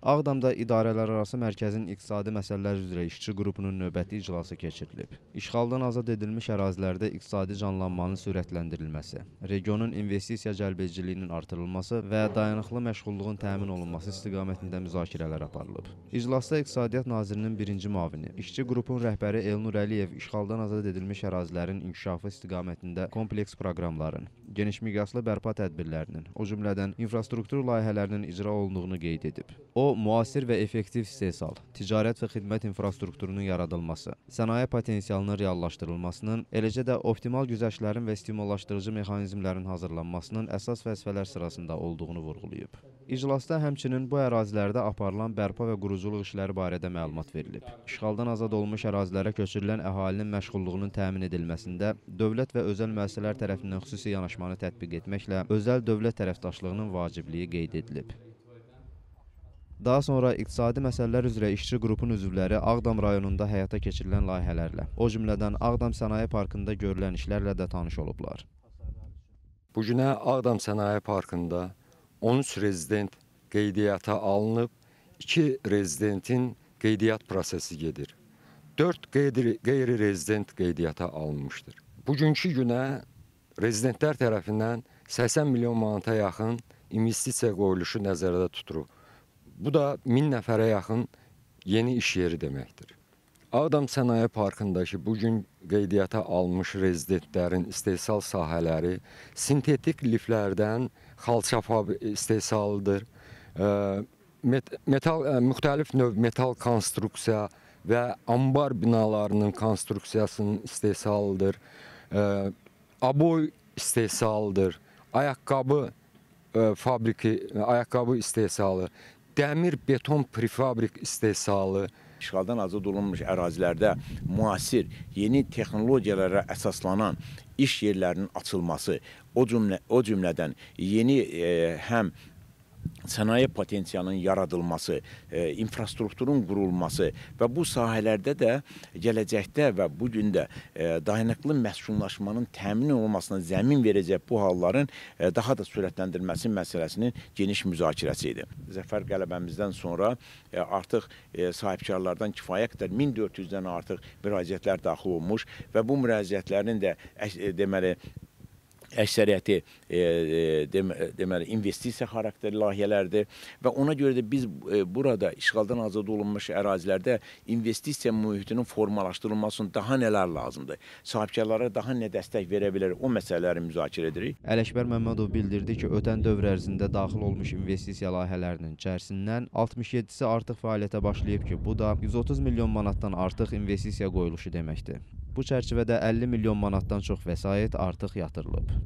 Ağdamda idarələrarası mərkəzin iqtisadi məsələlər üzrə işçi qrupunun növbəti iclası keçirilib. İşğaldan azad edilmiş ərazilərdə iqtisadi canlanmanın sürətləndirilməsi, regionun investisiya cəlbediciliyinin artırılması və dayanıqlı məşğulluğun təmin olunması istiqamətində müzakirələr aparılıb. İclasda İqtisadiyyat Nazirinin birinci mavini, işçi qrupun rəhbəri Elnur Əliyev işğaldan azad edilmiş ərazilərin inkişafı istiqamətində kompleks proqramların, geniş miqyaslı bərpa tədbirlərinin, o cümlədən infrastruktur layihələrinin icra olunduğunu qeyd edib. O, O, müasir və effektiv istehsal, ticarət və xidmət infrastrukturunun yaradılması, sənaye potensialının reallaşdırılmasının, eləcə də optimal güzəştlərin və stimullaşdırıcı mexanizmlərin hazırlanmasının əsas vəzifələr sırasında olduğunu vurğulayıb. İclasda həmçinin bu ərazilərdə aparılan bərpa və quruculuq işləri barədə məlumat verilib. İşğaldan azad olmuş ərazilərə köçürülən əhalinin məşğulluğunun təmin edilməsində dövlət və özəl müəssisələr tərəfindən xüsusi yanaşmanı tətbiq etməklə özəl dövlət tərəfdaşlığının vacibliyi qeyd edilib. Daha sonra iqtisadi məsələlər üzrə işçi qrupun üzvləri Ağdam rayonunda həyata keçirilən layihələrlə, o cümlədən Ağdam Sənaye Parkında görülən işlərlə də tanış olublar. Bugünə Ağdam Sənaye Parkında 13 rezident qeydiyyata alınıb, 2 rezidentin qeydiyyat prosesi gedir. 4 qeyri-rezident qeydiyyata alınmışdır. Bugünkü günə rezidentlər tərəfindən 80 milyon manata yaxın investisiya qoyuluşu nəzərdə tutulub. Bu da 1000 nəfərə yaxın yeni iş yeri deməkdir. Ağdam Sənaye Parkındakı bu gün qeydiyyata almış rezidentlərin istehsal sahələri sintetik liflərdən xalça istehsalıdır. Met metal müxtəlif növ metal konstruksiya və ambar binalarının konstruksiyasının istehsalıdır. Aboy istehsalıdır. Ayaqqabı fabriki, ayaqqabı istehsalı, dəmir-beton prefabrik istehsalı, işğaldan azad olunmuş ərazilərdə müasir, yeni texnologiyalara əsaslanan iş yerlərinin açılması, o cümlə o cümlədən yeni e, həm sənaye potensialının yaradılması, e, infrastrukturun qurulması və bu sahələrdə də gələcəkdə və bu gün də e, dayanıqlı məskunlaşmanın təmin olunmasına zəmin verəcək bu halların e, daha da sürətləndirilməsi məsələsinin geniş müzakirəsi idi. Zəfər qələbəmizdən sonra e, artıq e, sahibkarlardan kifayə qədər 1400-dən artıq müraciətlər daxil olmuş və bu müraciətlərin də e, deməli əksəriyyəti e, e demə, e, deməli investisiya xarakterli layihələrdir və ona görə də biz e, burada işğaldan azad olunmuş ərazilərdə investisiya mühitinin formalaşdırılması daha nələr lazımdır? Sahibkarlara daha nə dəstək verə bilər? O məsələləri müzakirə edirik. Ələkbər Məmmədov bildirdi ki, ötən dövr ərzində daxil olmuş investisiya layihələrinin içərisindən 67-si artıq fəaliyyətə başlayıb ki, bu da 130 milyon manatdan artıq investisiya qoyuluşu deməkdir. Bu çərçivədə 50 milyon manatdan çox vəsait artıq yatırılıb.